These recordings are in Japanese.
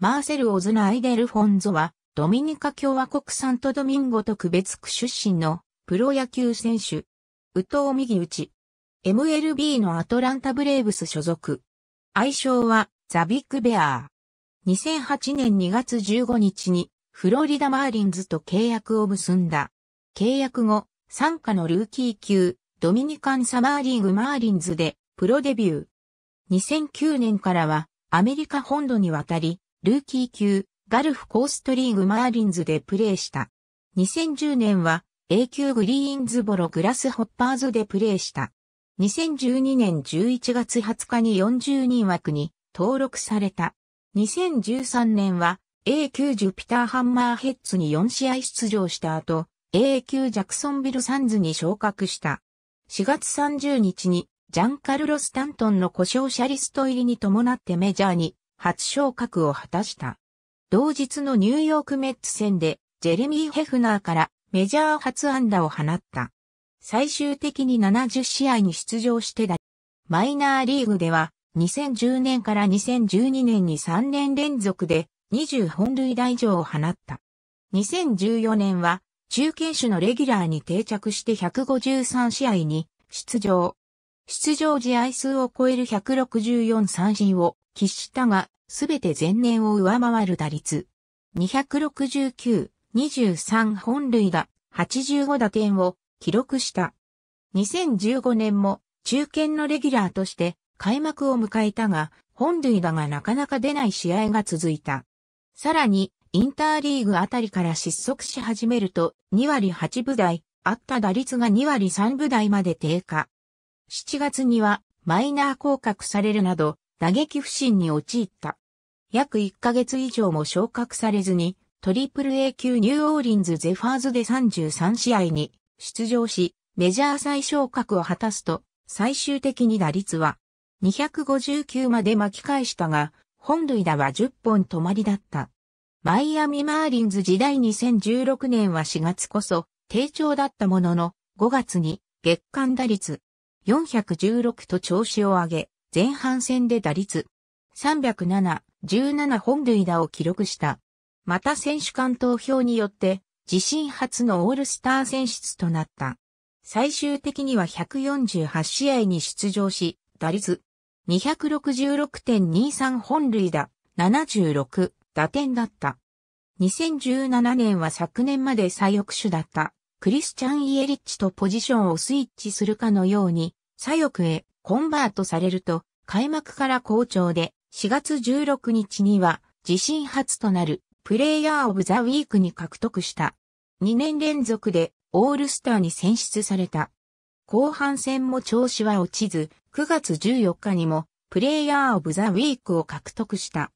マーセル・オズナ・アイデルフォンゾは、ドミニカ共和国サントドミンゴと区別区出身のプロ野球選手。宇藤右打ち。MLB のアトランタブレーブス所属。愛称はザビッグ・ベアー。2008年2月15日にフロリダ・マーリンズと契約を結んだ。契約後、参加のルーキー級、ドミニカンサマーリーグマーリンズでプロデビュー。2009年からはアメリカ本土に渡り、ルーキー級、ガルフコーストリーグマーリンズでプレーした。2010年は A 級グリーンズボログラスホッパーズでプレーした。2012年11月20日に40人枠に登録された。2013年は A 級ジュピターハンマーヘッズに4試合出場した後、A 級ジャクソンビルサンズに昇格した。4月30日にジャンカルロ・スタントンの故障者リスト入りに伴ってメジャーに初昇格を果たした。同日のニューヨークメッツ戦でジェレミー・ヘフナーからメジャー初安打を放った。最終的に70試合に出場してだ。マイナーリーグでは2010年から2012年に3年連続で20本塁打以上を放った。2014年は中堅手のレギュラーに定着して153試合に出場。出場試合数を超える164三振を喫したが、すべて前年を上回る打率。269、23本塁打、85打点を記録した。2015年も中堅のレギュラーとして開幕を迎えたが、本塁打がなかなか出ない試合が続いた。さらに、インターリーグあたりから失速し始めると、2割8部台、あった打率が2割3部台まで低下。7月にはマイナー降格されるなど打撃不振に陥った。約1ヶ月以上も昇格されずに、トリプル A 級ニューオーリンズゼファーズで33試合に出場し、メジャー最昇格を果たすと、最終的に打率は259まで巻き返したが、本塁打は10本止まりだった。マイアミマーリンズ時代2016年は4月こそ低調だったものの5月に月間打率416と調子を上げ、前半戦で打率307、17本塁打を記録した。また選手間投票によって、自身初のオールスター選出となった。最終的には148試合に出場し、打率266.23本塁打、76打点だった。2017年は昨年まで最奥手だったクリスチャン・イエリッチとポジションをスイッチするかのように左翼へコンバートされると、開幕から好調で、4月16日には自身初となるプレイヤーオブザウィークに獲得した。2年連続でオールスターに選出された。後半戦も調子は落ちず、9月14日にもプレイヤーオブザウィークを獲得した。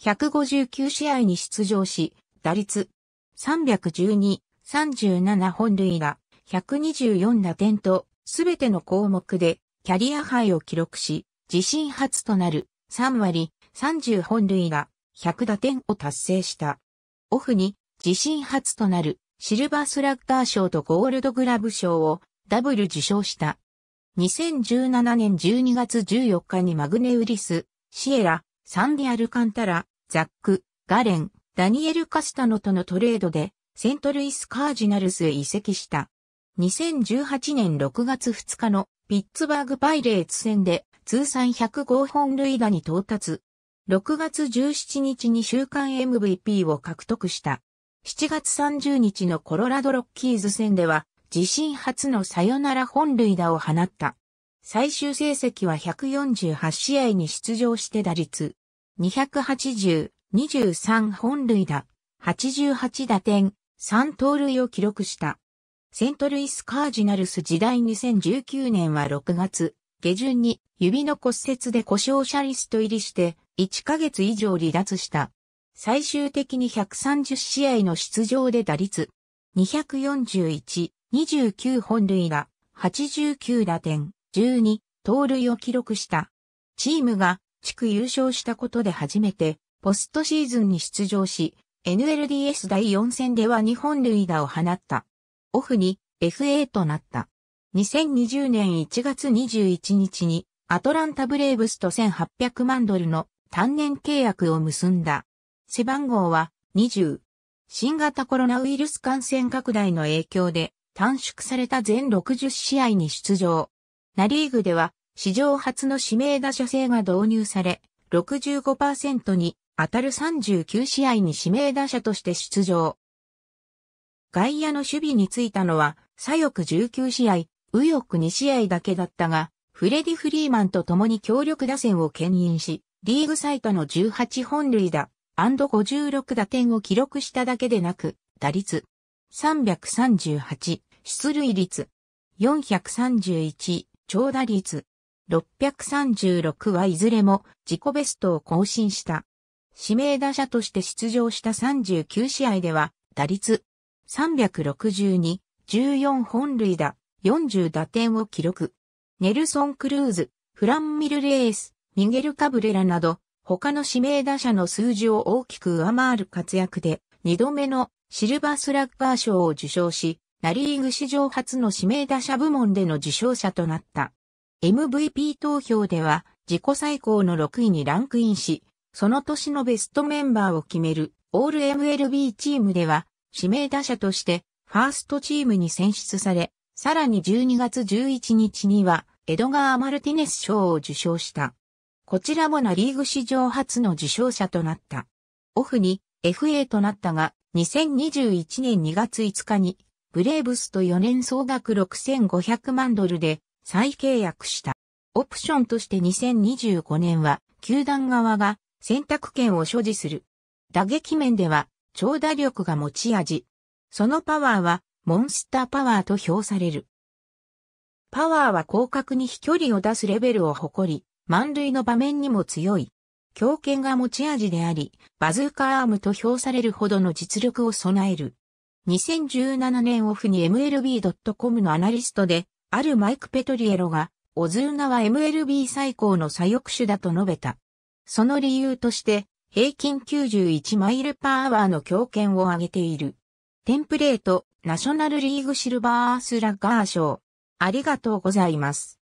159試合に出場し、打率312、37本塁打、124打点とすべての項目でキャリアハイを記録し、自身初となる3割30本類が100打点を達成した。オフに自身初となるシルバースラッガー賞とゴールドグラブ賞をダブル受賞した。2017年12月14日にマグネウリス、シエラ、サンディアルカンタラ、ザック、ガレン、ダニエル・カスタノとのトレードでセントルイス・カージナルスへ移籍した。2018年6月2日のピッツバーグパイレーツ戦で通算105本塁打に到達。6月17日に週間 MVP を獲得した。7月30日のコロラドロッキーズ戦では自身初のサヨナラ本塁打を放った。最終成績は148試合に出場して打率280、23本塁打、88打点、3盗塁を記録した。セントルイス・カージナルス時代2019年は6月下旬に指の骨折で故障者リスト入りして1ヶ月以上離脱した。最終的に130試合の出場で打率241、29本塁打、89打点、12、盗塁を記録した。チームが地区優勝したことで初めてポストシーズンに出場し、NLDS 第4戦では2本塁打を放った。オフに FA となった。2020年1月21日にアトランタブレーブスと1800万ドルの単年契約を結んだ。背番号は20。新型コロナウイルス感染拡大の影響で短縮された全60試合に出場。ナリーグでは史上初の指名打者制が導入され、65%に当たる39試合に指名打者として出場。外野の守備についたのは、左翼19試合、右翼2試合だけだったが、フレディ・フリーマンと共に強力打線を牽引し、リーグ最多の18本塁打、56打点を記録しただけでなく、打率338、出塁率431、長打率636はいずれも自己ベストを更新した。指名打者として出場した39試合では、打率362、14本塁打、40打点を記録。ネルソン・クルーズ、フラン・ミルレース、ミゲル・カブレラなど、他の指名打者の数字を大きく上回る活躍で、2度目のシルバースラッガー賞を受賞し、ナリーグ史上初の指名打者部門での受賞者となった。MVP 投票では自己最高の6位にランクインし、その年のベストメンバーを決めるオール MLB チームでは指名打者としてファーストチームに選出され、さらに12月11日にはエドガー・マルティネス賞を受賞した。こちらもナリーグ史上初の受賞者となった。オフに FA となったが、2021年2月5日にブレーブスと4年総額6500万ドルで再契約した。オプションとして2025年は球団側が選択権を所持する。打撃面では長打力が持ち味。そのパワーはモンスターパワーと評される。パワーは広角に飛距離を出すレベルを誇り、満塁の場面にも強い。強肩が持ち味であり、バズーカアームと評されるほどの実力を備える。2017年オフに MLB.com のアナリストで、あるマイク・ペトリエロが、オズーナは MLB 最高の左翼手だと述べた。その理由として、平均91マイルパーアワーの強権を上げている。テンプレート、ナショナルリーグシルバースラッガー賞。ありがとうございます。